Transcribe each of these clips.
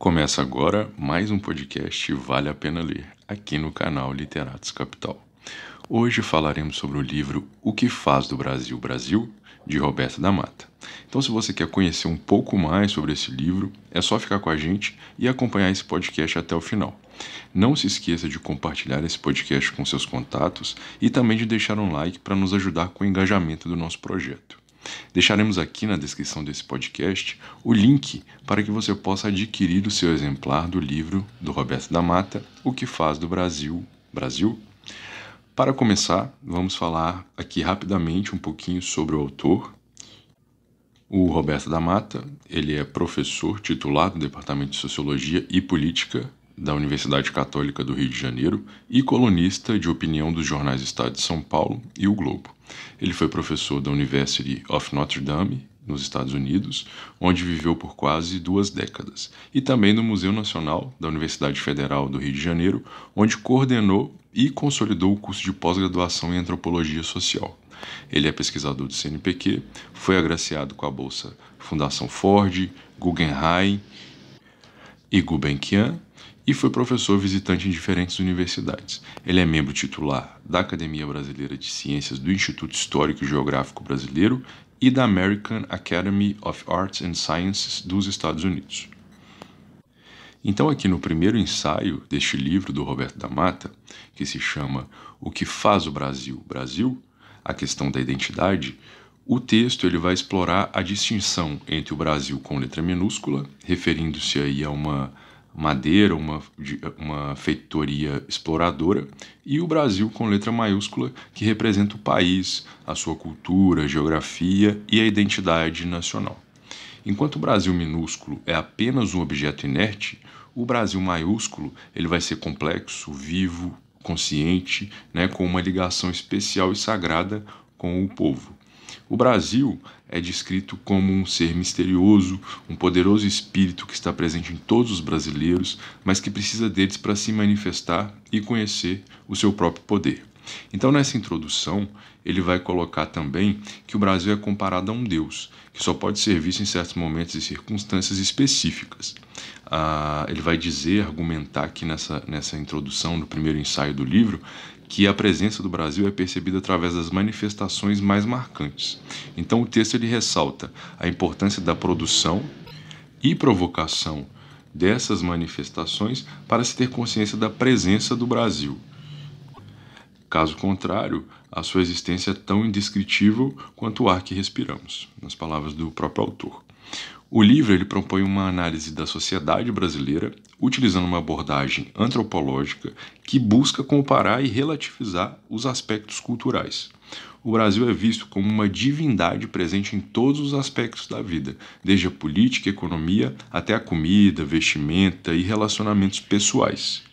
Começa agora mais um podcast Vale a Pena Ler, aqui no canal Literatos Capital. Hoje falaremos sobre o livro O que faz do Brasil Brasil, de Roberta da Mata. Então, se você quer conhecer um pouco mais sobre esse livro, é só ficar com a gente e acompanhar esse podcast até o final. Não se esqueça de compartilhar esse podcast com seus contatos e também de deixar um like para nos ajudar com o engajamento do nosso projeto. Deixaremos aqui na descrição desse podcast o link para que você possa adquirir o seu exemplar do livro do Roberto da Mata, O que faz do Brasil, Brasil? Para começar, vamos falar aqui rapidamente um pouquinho sobre o autor. O Roberto da Mata, ele é professor titular do Departamento de Sociologia e Política da Universidade Católica do Rio de Janeiro e colunista de opinião dos jornais Estado de São Paulo e O Globo. Ele foi professor da University of Notre Dame, nos Estados Unidos, onde viveu por quase duas décadas, e também no Museu Nacional da Universidade Federal do Rio de Janeiro, onde coordenou e consolidou o curso de pós-graduação em Antropologia Social. Ele é pesquisador do CNPq, foi agraciado com a bolsa Fundação Ford, Guggenheim e Gulbenkian e foi professor visitante em diferentes universidades. Ele é membro titular da Academia Brasileira de Ciências do Instituto Histórico e Geográfico Brasileiro e da American Academy of Arts and Sciences dos Estados Unidos. Então, aqui no primeiro ensaio deste livro do Roberto da Mata, que se chama O que faz o Brasil Brasil? A questão da identidade, o texto ele vai explorar a distinção entre o Brasil com letra minúscula, referindo-se aí a uma madeira, uma, uma feitoria exploradora, e o Brasil com letra maiúscula, que representa o país, a sua cultura, a geografia e a identidade nacional. Enquanto o Brasil minúsculo é apenas um objeto inerte, o Brasil maiúsculo ele vai ser complexo, vivo, consciente, né, com uma ligação especial e sagrada com o povo. O Brasil é descrito como um ser misterioso, um poderoso espírito que está presente em todos os brasileiros, mas que precisa deles para se manifestar e conhecer o seu próprio poder. Então, nessa introdução, ele vai colocar também que o Brasil é comparado a um Deus, que só pode ser visto em certos momentos e circunstâncias específicas. Ah, ele vai dizer, argumentar aqui nessa, nessa introdução, no primeiro ensaio do livro, que a presença do Brasil é percebida através das manifestações mais marcantes. Então o texto ele ressalta a importância da produção e provocação dessas manifestações para se ter consciência da presença do Brasil. Caso contrário, a sua existência é tão indescritível quanto o ar que respiramos, nas palavras do próprio autor. O livro ele propõe uma análise da sociedade brasileira, utilizando uma abordagem antropológica que busca comparar e relativizar os aspectos culturais. O Brasil é visto como uma divindade presente em todos os aspectos da vida, desde a política, economia, até a comida, vestimenta e relacionamentos pessoais.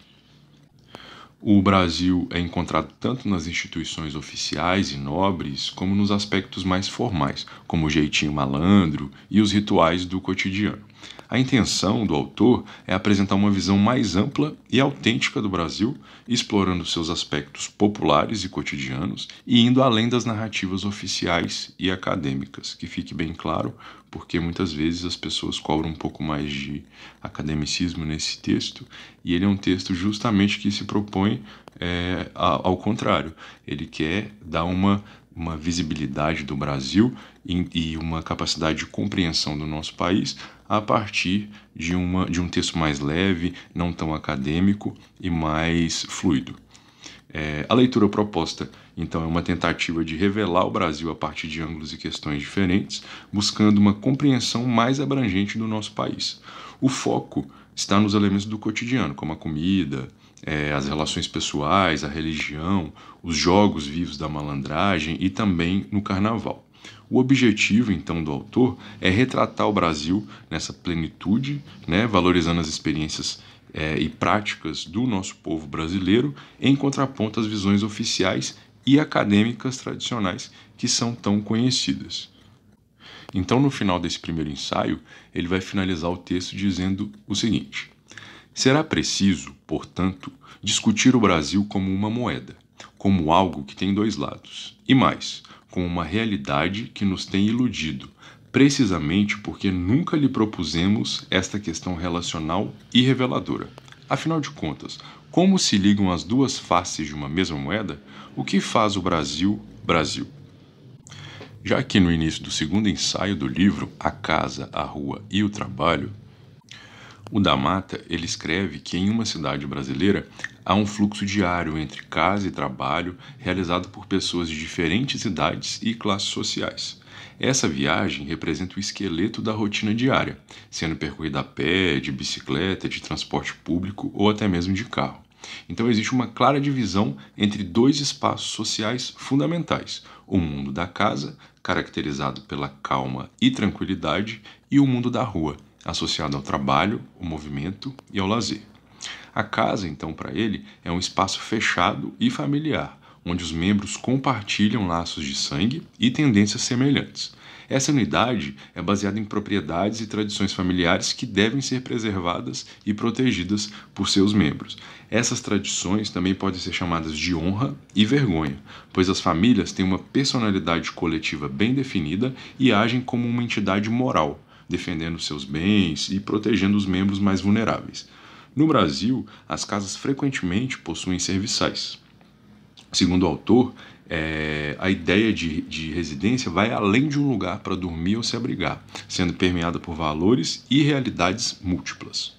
O Brasil é encontrado tanto nas instituições oficiais e nobres, como nos aspectos mais formais, como o jeitinho malandro e os rituais do cotidiano. A intenção do autor é apresentar uma visão mais ampla e autêntica do Brasil, explorando seus aspectos populares e cotidianos e indo além das narrativas oficiais e acadêmicas, que fique bem claro, porque muitas vezes as pessoas cobram um pouco mais de academicismo nesse texto, e ele é um texto justamente que se propõe é, ao contrário, ele quer dar uma uma visibilidade do Brasil e, uma capacidade de compreensão do nosso país a partir de, uma, de um texto mais leve, não tão acadêmico e mais fluido. É, a leitura proposta, então, é uma tentativa de revelar o Brasil a partir de ângulos e questões diferentes, buscando uma compreensão mais abrangente do nosso país. O foco está nos elementos do cotidiano, como a comida, é, as relações pessoais, a religião, os jogos vivos da malandragem e também no carnaval. O objetivo, então, do autor é retratar o Brasil nessa plenitude, né, valorizando as experiências é, e práticas do nosso povo brasileiro, em contraponto às visões oficiais e acadêmicas tradicionais que são tão conhecidas. Então, no final desse primeiro ensaio, ele vai finalizar o texto dizendo o seguinte: Será preciso, portanto, discutir o Brasil como uma moeda, como algo que tem dois lados. E mais, com uma realidade que nos tem iludido, precisamente porque nunca lhe propusemos esta questão relacional e reveladora. Afinal de contas, como se ligam as duas faces de uma mesma moeda? O que faz o Brasil, Brasil? Já que no início do segundo ensaio do livro A Casa, a Rua e o Trabalho, o da Mata ele escreve que em uma cidade brasileira há um fluxo diário entre casa e trabalho realizado por pessoas de diferentes idades e classes sociais. Essa viagem representa o esqueleto da rotina diária, sendo percorrida a pé, de bicicleta, de transporte público ou até mesmo de carro. Então existe uma clara divisão entre dois espaços sociais fundamentais: o mundo da casa, caracterizado pela calma e tranquilidade, e o mundo da rua, associado ao trabalho, o movimento e ao lazer. A casa, então, para ele, é um espaço fechado e familiar, onde os membros compartilham laços de sangue e tendências semelhantes. Essa unidade é baseada em propriedades e tradições familiares que devem ser preservadas e protegidas por seus membros. Essas tradições também podem ser chamadas de honra e vergonha, pois as famílias têm uma personalidade coletiva bem definida e agem como uma entidade moral, defendendo seus bens e protegendo os membros mais vulneráveis. No Brasil, as casas frequentemente possuem serviçais. Segundo o autor, é, a ideia de, de, residência vai além de um lugar para dormir ou se abrigar, sendo permeada por valores e realidades múltiplas.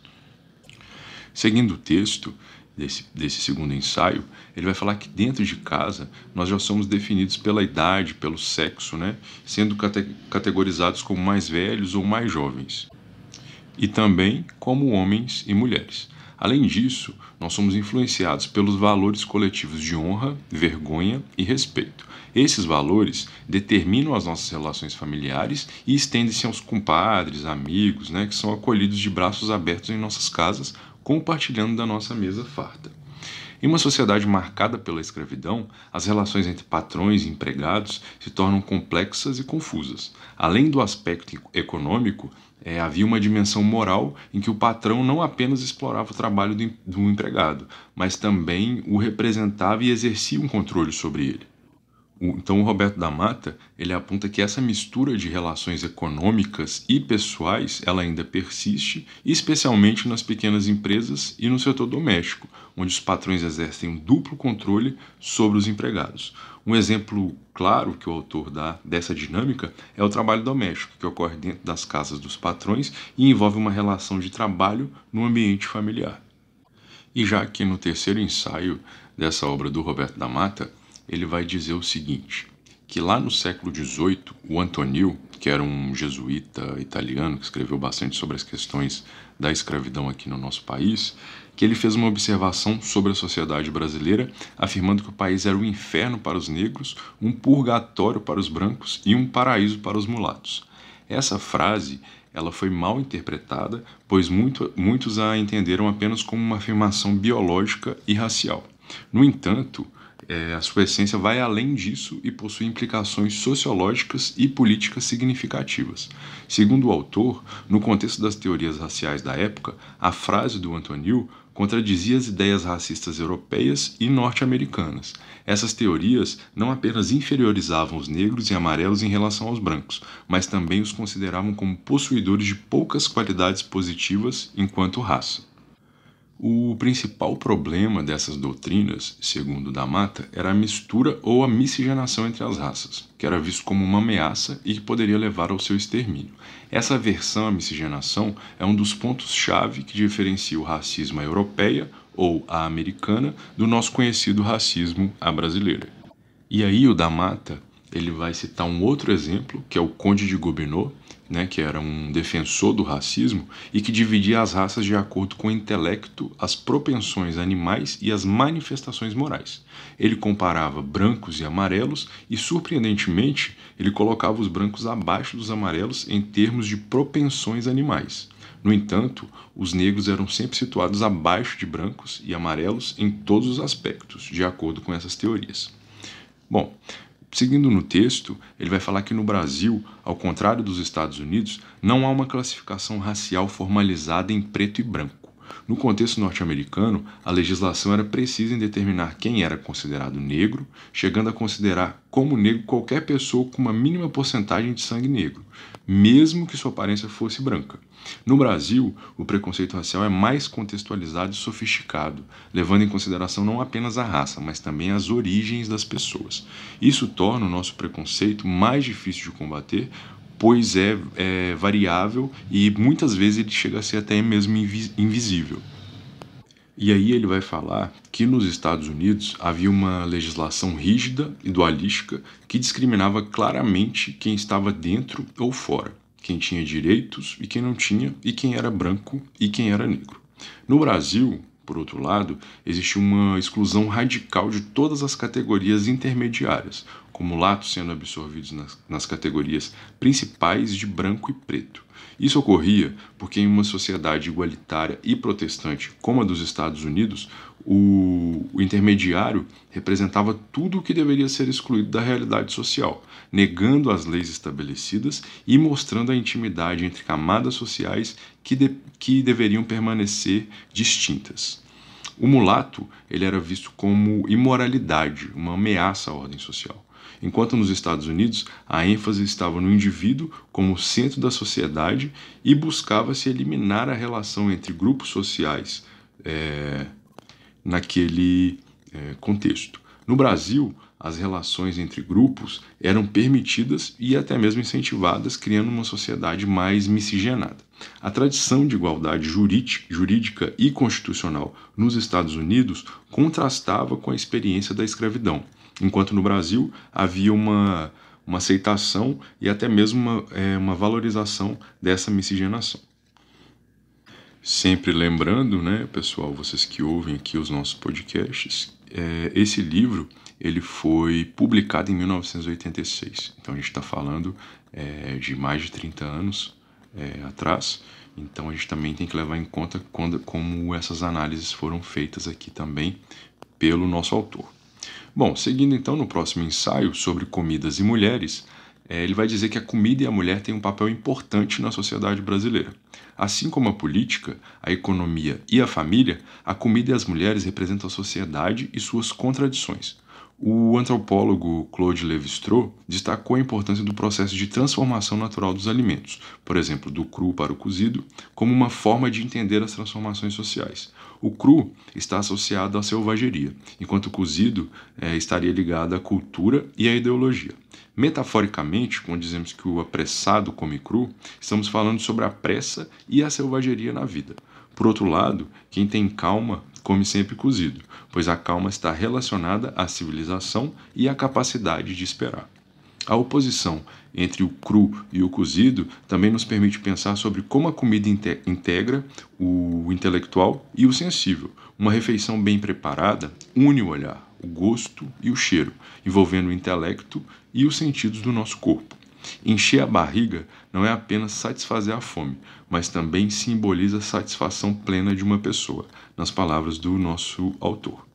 Seguindo o texto, desse, desse segundo ensaio, ele vai falar que dentro de casa nós já somos definidos pela idade, pelo sexo, né? sendo cate categorizados como mais velhos ou mais jovens, e também como homens e mulheres. Além disso, nós somos influenciados pelos valores coletivos de honra, vergonha e respeito. Esses valores determinam as nossas relações familiares e estendem-se aos compadres, amigos, né, que são acolhidos de braços abertos em nossas casas, compartilhando da nossa mesa farta. Em uma sociedade marcada pela escravidão, as relações entre patrões e empregados se tornam complexas e confusas. Além do aspecto econômico, é, havia uma dimensão moral em que o patrão não apenas explorava o trabalho do, do empregado, mas também o representava e exercia um controle sobre ele. Então o Roberto da Mata, ele aponta que essa mistura de relações econômicas e pessoais, ela ainda persiste, especialmente nas pequenas empresas e no setor doméstico, onde os patrões exercem um duplo controle sobre os empregados. Um exemplo claro que o autor dá dessa dinâmica é o trabalho doméstico, que ocorre dentro das casas dos patrões e envolve uma relação de trabalho no ambiente familiar. E já que no terceiro ensaio dessa obra do Roberto da Mata, ele vai dizer o seguinte: que lá no século XVIII, o Antonio, que era um jesuíta italiano que escreveu bastante sobre as questões da escravidão aqui no nosso país, que ele fez uma observação sobre a sociedade brasileira, afirmando que o país era um inferno para os negros, um purgatório para os brancos e um paraíso para os mulatos. Essa frase ela foi mal interpretada, pois muito, muitos a entenderam apenas como uma afirmação biológica e racial. No entanto, é, a sua essência vai além disso e possui implicações sociológicas e políticas significativas. Segundo o autor, no contexto das teorias raciais da época, a frase do Antonio contradizia as ideias racistas europeias e norte-americanas. Essas teorias não apenas inferiorizavam os negros e amarelos em relação aos brancos, mas também os consideravam como possuidores de poucas qualidades positivas enquanto raça. O principal problema dessas doutrinas, segundo Damata, era a mistura ou a miscigenação entre as raças, que era visto como uma ameaça e que poderia levar ao seu extermínio. Essa versão à miscigenação é um dos pontos-chave que diferencia o racismo à europeia ou à americana do nosso conhecido racismo à brasileira. E aí o Damata ele vai citar um outro exemplo, que é o Conde de Gobineau, né, que era um defensor do racismo e que dividia as raças de acordo com o intelecto, as propensões animais e as manifestações morais. Ele comparava brancos e amarelos e, surpreendentemente, ele colocava os brancos abaixo dos amarelos em termos de propensões animais. No entanto, os negros eram sempre situados abaixo de brancos e amarelos em todos os aspectos, de acordo com essas teorias. Bom, Seguindo no texto, ele vai falar que no Brasil, ao contrário dos Estados Unidos, não há uma classificação racial formalizada em preto e branco. No contexto norte-americano, a legislação era precisa em determinar quem era considerado negro, chegando a considerar como negro qualquer pessoa com uma mínima porcentagem de sangue negro, mesmo que sua aparência fosse branca. No Brasil, o preconceito racial é mais contextualizado e sofisticado, levando em consideração não apenas a raça, mas também as origens das pessoas. Isso torna o nosso preconceito mais difícil de combater, pois é, é variável e muitas vezes ele chega a ser até mesmo invisível. E aí ele vai falar que nos Estados Unidos havia uma legislação rígida e dualística que discriminava claramente quem estava dentro ou fora, quem tinha direitos e quem não tinha, e quem era branco e quem era negro. No Brasil, por outro lado, existe uma exclusão radical de todas as categorias intermediárias, mulatos sendo absorvidos nas, nas categorias principais de branco e preto. Isso ocorria porque, em uma sociedade igualitária e protestante como a dos Estados Unidos, o, o intermediário representava tudo o que deveria ser excluído da realidade social, negando as leis estabelecidas e mostrando a intimidade entre camadas sociais que, de, que deveriam permanecer distintas. O mulato ele era visto como imoralidade, uma ameaça à ordem social enquanto nos Estados Unidos a ênfase estava no indivíduo como centro da sociedade e buscava-se eliminar a relação entre grupos sociais é, naquele é, contexto. No Brasil, as relações entre grupos eram permitidas e até mesmo incentivadas, criando uma sociedade mais miscigenada. A tradição de igualdade jurídica e constitucional nos Estados Unidos contrastava com a experiência da escravidão enquanto no Brasil havia uma, uma aceitação e até mesmo uma, é, uma valorização dessa miscigenação. Sempre lembrando, né, pessoal, vocês que ouvem aqui os nossos podcasts, é, esse livro ele foi publicado em 1986. Então a gente está falando é, de mais de 30 anos é, atrás. Então a gente também tem que levar em conta quando, como essas análises foram feitas aqui também pelo nosso autor. Bom, seguindo então no próximo ensaio sobre comidas e mulheres, é, ele vai dizer que a comida e a mulher têm um papel importante na sociedade brasileira. Assim como a política, a economia e a família, a comida e as mulheres representam a sociedade e suas contradições. O antropólogo Claude Lévi-Strauss destacou a importância do processo de transformação natural dos alimentos, por exemplo, do cru para o cozido, como uma forma de entender as transformações sociais. O cru está associado à selvageria, enquanto o cozido é, estaria ligado à cultura e à ideologia. Metaforicamente, quando dizemos que o apressado come cru, estamos falando sobre a pressa e a selvageria na vida. Por outro lado, quem tem calma come sempre cozido, pois a calma está relacionada à civilização e à capacidade de esperar. A oposição entre o cru e o cozido também nos permite pensar sobre como a comida integra o intelectual e o sensível. Uma refeição bem preparada une o olhar, o gosto e o cheiro, envolvendo o intelecto e os sentidos do nosso corpo. Encher a barriga não é apenas satisfazer a fome, mas também simboliza a satisfação plena de uma pessoa, nas palavras do nosso autor.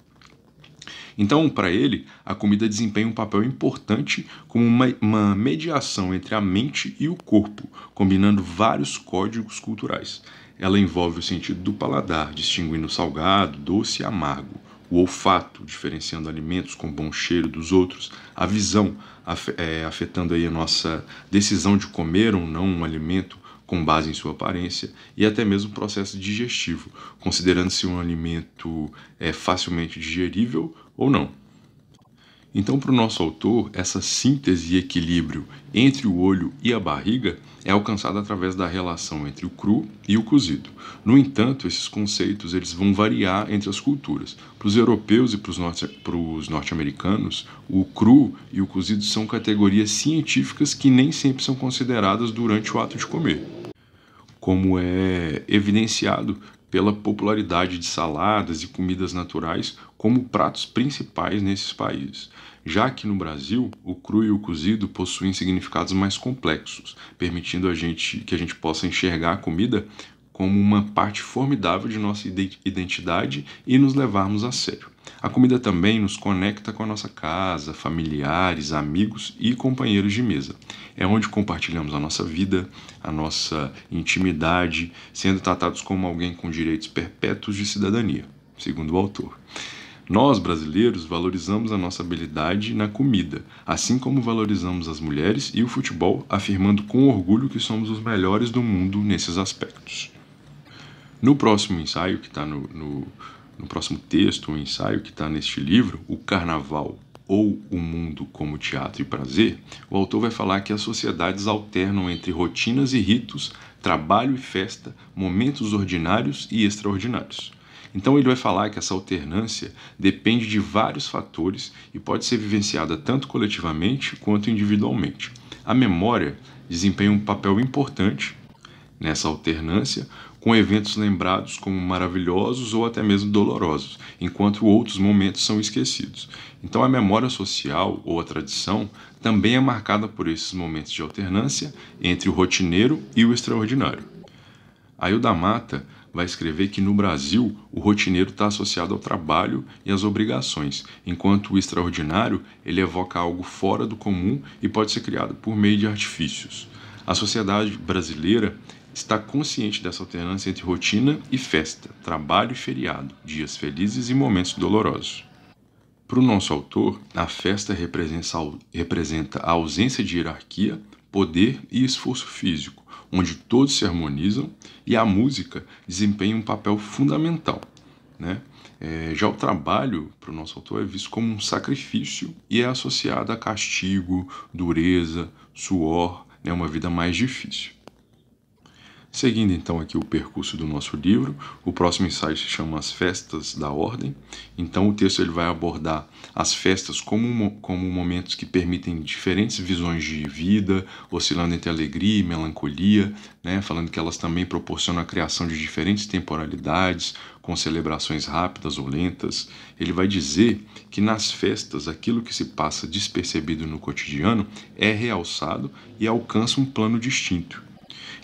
Então, para ele, a comida desempenha um papel importante como uma, uma mediação entre a mente e o corpo, combinando vários códigos culturais. Ela envolve o sentido do paladar, distinguindo salgado, doce e amargo, o olfato, diferenciando alimentos com bom cheiro dos outros, a visão, é, afetando aí a nossa decisão de comer ou não um alimento com base em sua aparência, e até mesmo o processo digestivo, considerando se um alimento é facilmente digerível ou não. Então, para o nosso autor, essa síntese e equilíbrio entre o olho e a barriga é alcançada através da relação entre o cru e o cozido. No entanto, esses conceitos eles vão variar entre as culturas. Para os europeus e para os norte-americanos, o cru e o cozido são categorias científicas que nem sempre são consideradas durante o ato de comer como é evidenciado pela popularidade de saladas e comidas naturais como pratos principais nesses países. Já que no Brasil, o cru e o cozido possuem significados mais complexos, permitindo a gente que a gente possa enxergar a comida como uma parte formidável de nossa identidade e nos levarmos a sério. A comida também nos conecta com a nossa casa, familiares, amigos e companheiros de mesa. É onde compartilhamos a nossa vida, a nossa intimidade, sendo tratados como alguém com direitos perpétuos de cidadania, segundo o autor. Nós, brasileiros, valorizamos a nossa habilidade na comida, assim como valorizamos as mulheres e o futebol, afirmando com orgulho que somos os melhores do mundo nesses aspectos. No próximo ensaio, que está no, no no próximo texto ou ensaio que está neste livro, O Carnaval ou O Mundo como Teatro e Prazer, o autor vai falar que as sociedades alternam entre rotinas e ritos, trabalho e festa, momentos ordinários e extraordinários. Então ele vai falar que essa alternância depende de vários fatores e pode ser vivenciada tanto coletivamente quanto individualmente. A memória desempenha um papel importante nessa alternância, com eventos lembrados como maravilhosos ou até mesmo dolorosos, enquanto outros momentos são esquecidos. Então, a memória social ou a tradição também é marcada por esses momentos de alternância entre o rotineiro e o extraordinário. Ailda Mata vai escrever que no Brasil o rotineiro está associado ao trabalho e às obrigações, enquanto o extraordinário ele evoca algo fora do comum e pode ser criado por meio de artifícios. A sociedade brasileira está consciente dessa alternância entre rotina e festa, trabalho e feriado, dias felizes e momentos dolorosos. Para o nosso autor, a festa representa a ausência de hierarquia, poder e esforço físico, onde todos se harmonizam e a música desempenha um papel fundamental. Né? É, já o trabalho, para o nosso autor, é visto como um sacrifício e é associado a castigo, dureza, suor, né? uma vida mais difícil. Seguindo então aqui o percurso do nosso livro, o próximo ensaio se chama As Festas da Ordem. Então o texto ele vai abordar as festas como, como momentos que permitem diferentes visões de vida, oscilando entre alegria e melancolia, né? falando que elas também proporcionam a criação de diferentes temporalidades, com celebrações rápidas ou lentas. Ele vai dizer que nas festas aquilo que se passa despercebido no cotidiano é realçado e alcança um plano distinto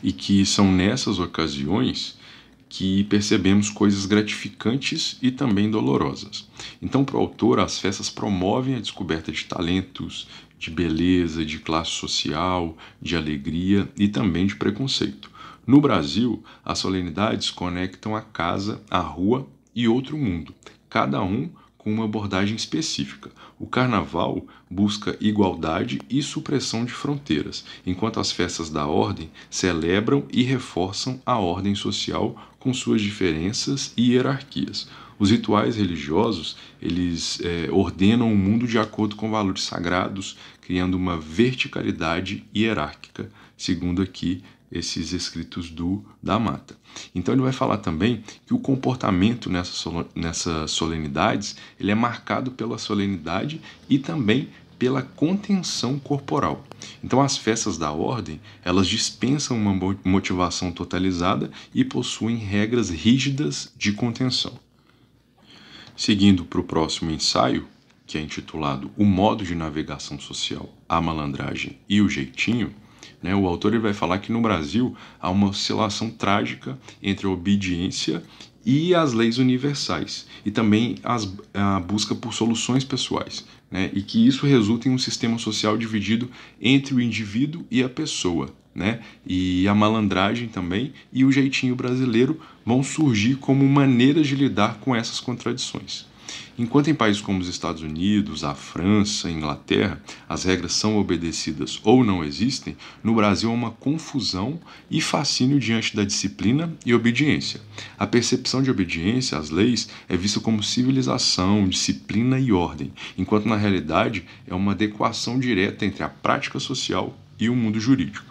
e que são nessas ocasiões que percebemos coisas gratificantes e também dolorosas. Então, para o autor, as festas promovem a descoberta de talentos, de beleza, de classe social, de alegria e também de preconceito. No Brasil, as solenidades conectam a casa, a rua e outro mundo, cada um com uma abordagem específica. O carnaval busca igualdade e supressão de fronteiras, enquanto as festas da ordem celebram e reforçam a ordem social com suas diferenças e hierarquias. Os rituais religiosos eles é, ordenam o mundo de acordo com valores sagrados criando uma verticalidade hierárquica, segundo aqui esses escritos do da mata. Então ele vai falar também que o comportamento nessas solenidades ele é marcado pela solenidade e também pela contenção corporal. Então as festas da ordem, elas dispensam uma motivação totalizada e possuem regras rígidas de contenção. Seguindo para o próximo ensaio, que é intitulado O Modo de Navegação Social, a Malandragem e o Jeitinho, né, o autor ele vai falar que no Brasil há uma oscilação trágica entre a obediência e as leis universais, e também as, a busca por soluções pessoais, né, e que isso resulta em um sistema social dividido entre o indivíduo e a pessoa. Né, e a malandragem também e o jeitinho brasileiro vão surgir como maneiras de lidar com essas contradições. Enquanto em países como os Estados Unidos, a França, a Inglaterra, as regras são obedecidas ou não existem, no Brasil há uma confusão e fascínio diante da disciplina e obediência. A percepção de obediência às leis é vista como civilização, disciplina e ordem, enquanto na realidade é uma adequação direta entre a prática social e o mundo jurídico.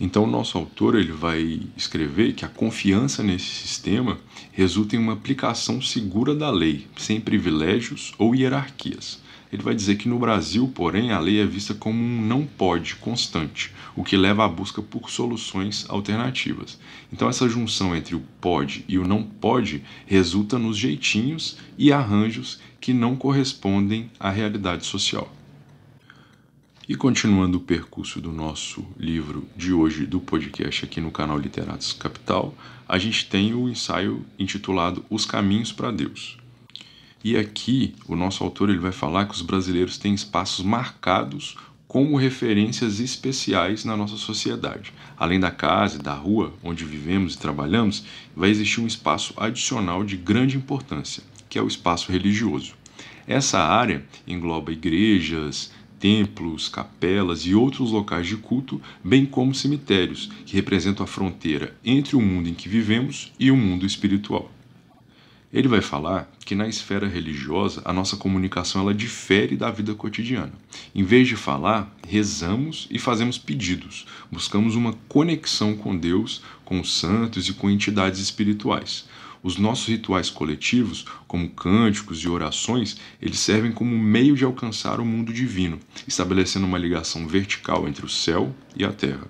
Então, o nosso autor ele vai escrever que a confiança nesse sistema resulta em uma aplicação segura da lei, sem privilégios ou hierarquias. Ele vai dizer que no Brasil, porém, a lei é vista como um não pode constante, o que leva à busca por soluções alternativas. Então, essa junção entre o pode e o não pode resulta nos jeitinhos e arranjos que não correspondem à realidade social. E continuando o percurso do nosso livro de hoje do podcast aqui no canal Literatos Capital, a gente tem o ensaio intitulado Os Caminhos para Deus. E aqui o nosso autor ele vai falar que os brasileiros têm espaços marcados como referências especiais na nossa sociedade. Além da casa e da rua onde vivemos e trabalhamos, vai existir um espaço adicional de grande importância, que é o espaço religioso. Essa área engloba igrejas, templos, capelas e outros locais de culto, bem como cemitérios, que representam a fronteira entre o mundo em que vivemos e o mundo espiritual. Ele vai falar que na esfera religiosa a nossa comunicação ela difere da vida cotidiana. Em vez de falar, rezamos e fazemos pedidos, buscamos uma conexão com Deus, com os santos e com entidades espirituais. Os nossos rituais coletivos, como cânticos e orações, eles servem como meio de alcançar o mundo divino, estabelecendo uma ligação vertical entre o céu e a terra.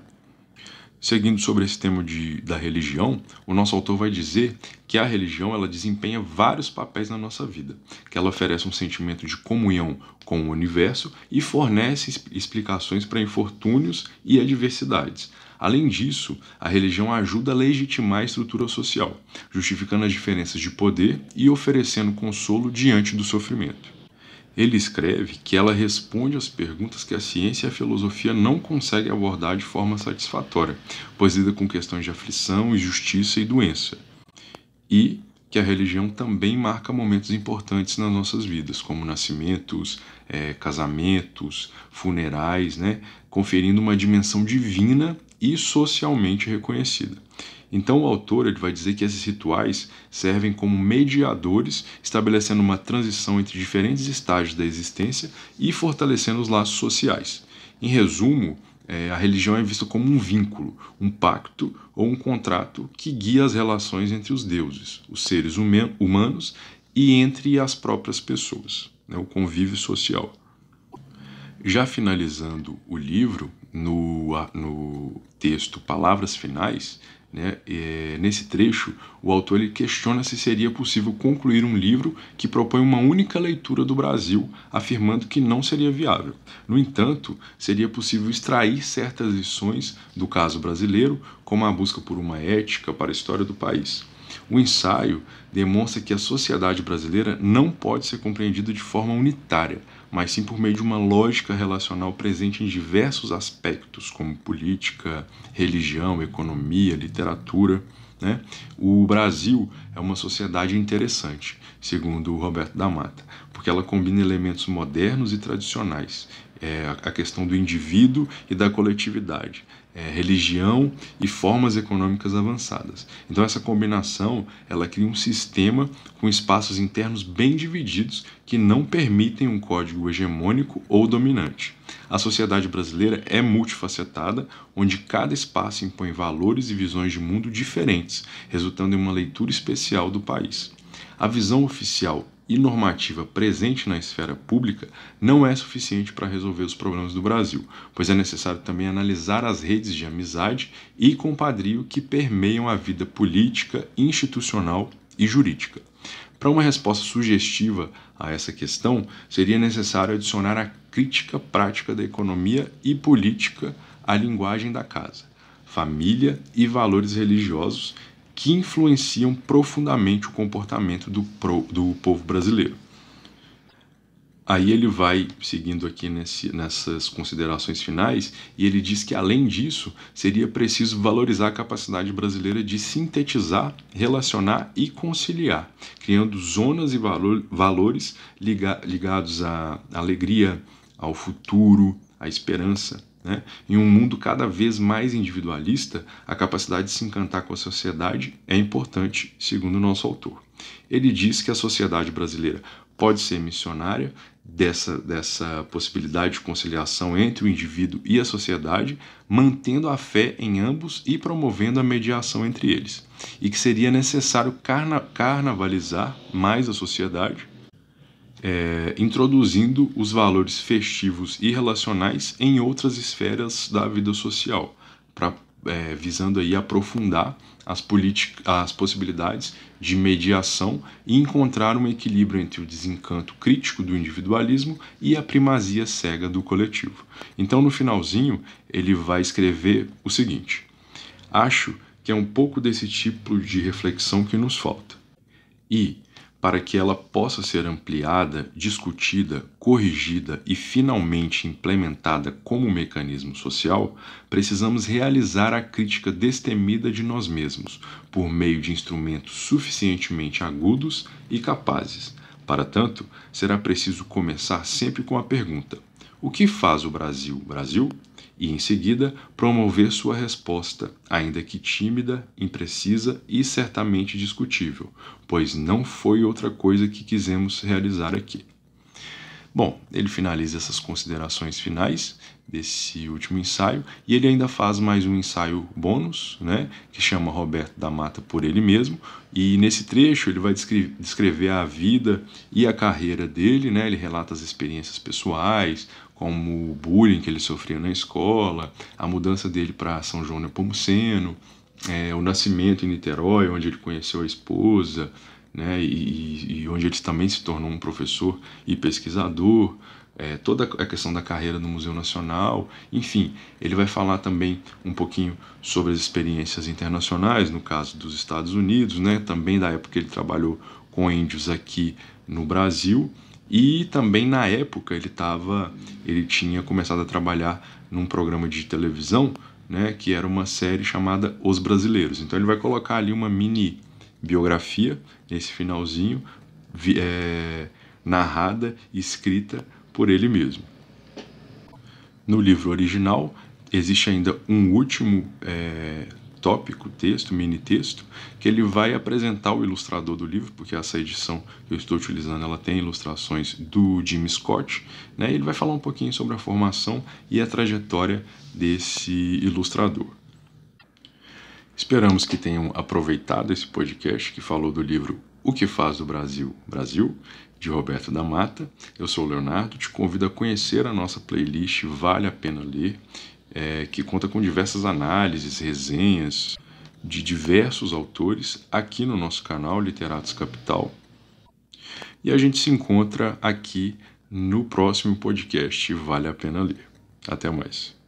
Seguindo sobre esse tema de, da religião, o nosso autor vai dizer que a religião ela desempenha vários papéis na nossa vida, que ela oferece um sentimento de comunhão com o universo e fornece explicações para infortúnios e adversidades. Além disso, a religião ajuda a legitimar a estrutura social, justificando as diferenças de poder e oferecendo consolo diante do sofrimento. Ele escreve que ela responde às perguntas que a ciência e a filosofia não conseguem abordar de forma satisfatória, pois lida com questões de aflição, injustiça e doença. E que a religião também marca momentos importantes nas nossas vidas, como nascimentos, é, casamentos, funerais, né? conferindo uma dimensão divina e socialmente reconhecida. Então o autor ele vai dizer que esses rituais servem como mediadores, estabelecendo uma transição entre diferentes estágios da existência e fortalecendo os laços sociais. Em resumo, é, a religião é vista como um vínculo, um pacto ou um contrato que guia as relações entre os deuses, os seres humanos e entre as próprias pessoas, né, o convívio social. Já finalizando o livro, no, no texto Palavras Finais, né, é, nesse trecho, o autor ele questiona se seria possível concluir um livro que propõe uma única leitura do Brasil, afirmando que não seria viável. No entanto, seria possível extrair certas lições do caso brasileiro, como a busca por uma ética para a história do país. O ensaio demonstra que a sociedade brasileira não pode ser compreendida de forma unitária, mas sim por meio de uma lógica relacional presente em diversos aspectos, como política, religião, economia, literatura. Né? O Brasil é uma sociedade interessante, segundo o Roberto da Mata, porque ela combina elementos modernos e tradicionais, é a questão do indivíduo e da coletividade, é, religião e formas econômicas avançadas. Então essa combinação ela cria um sistema com espaços internos bem divididos que não permitem um código hegemônico ou dominante. A sociedade brasileira é multifacetada, onde cada espaço impõe valores e visões de mundo diferentes, resultando em uma leitura especial do país. A visão oficial e normativa presente na esfera pública não é suficiente para resolver os problemas do Brasil, pois é necessário também analisar as redes de amizade e compadrio que permeiam a vida política, institucional e jurídica. Para uma resposta sugestiva a essa questão, seria necessário adicionar a crítica prática da economia e política à linguagem da casa, família e valores religiosos que influenciam profundamente o comportamento do, pro, do povo brasileiro. Aí ele vai seguindo aqui nesse, nessas considerações finais e ele diz que, além disso, seria preciso valorizar a capacidade brasileira de sintetizar, relacionar e conciliar, criando zonas e valor, valores liga, ligados à alegria, ao futuro, à esperança, né? Em um mundo cada vez mais individualista, a capacidade de se encantar com a sociedade é importante, segundo o nosso autor. Ele diz que a sociedade brasileira pode ser missionária dessa, dessa possibilidade de conciliação entre o indivíduo e a sociedade, mantendo a fé em ambos e promovendo a mediação entre eles, e que seria necessário carna, carnavalizar mais a sociedade é, introduzindo os valores festivos e relacionais em outras esferas da vida social, pra, é, visando aí aprofundar as, as possibilidades de mediação e encontrar um equilíbrio entre o desencanto crítico do individualismo e a primazia cega do coletivo. Então, no finalzinho, ele vai escrever o seguinte: Acho que é um pouco desse tipo de reflexão que nos falta. E, para que ela possa ser ampliada, discutida, corrigida e finalmente implementada como mecanismo social, precisamos realizar a crítica destemida de nós mesmos, por meio de instrumentos suficientemente agudos e capazes. Para tanto, será preciso começar sempre com a pergunta: o que faz o Brasil Brasil? e, em seguida, promover sua resposta, ainda que tímida, imprecisa e certamente discutível, pois não foi outra coisa que quisemos realizar aqui. Bom, ele finaliza essas considerações finais desse último ensaio e ele ainda faz mais um ensaio bônus, né, que chama Roberto da Mata por ele mesmo. E nesse trecho ele vai descrever a vida e a carreira dele, né? Ele relata as experiências pessoais, como o bullying que ele sofria na escola, a mudança dele para São João Nepomuceno, é, o nascimento em Niterói, onde ele conheceu a esposa, né, e, e onde ele também se tornou um professor e pesquisador, é, toda a questão da carreira no Museu Nacional, enfim, ele vai falar também um pouquinho sobre as experiências internacionais, no caso dos Estados Unidos, né, também da época que ele trabalhou com índios aqui no Brasil, e também na época ele tava, ele tinha começado a trabalhar num programa de televisão, né, que era uma série chamada Os Brasileiros. Então ele vai colocar ali uma mini biografia nesse finalzinho, é, narrada e escrita por ele mesmo. No livro original existe ainda um último é, tópico, texto, mini texto, que ele vai apresentar o ilustrador do livro, porque essa edição que eu estou utilizando ela tem ilustrações do Jim Scott, né? ele vai falar um pouquinho sobre a formação e a trajetória desse ilustrador. Esperamos que tenham aproveitado esse podcast que falou do livro O que faz do Brasil Brasil, de Roberto da Mata. Eu sou o Leonardo, te convido a conhecer a nossa playlist Vale a Pena Ler é, que conta com diversas análises, resenhas de diversos autores aqui no nosso canal Literatos Capital. E a gente se encontra aqui no próximo podcast Vale a Pena Ler. Até mais.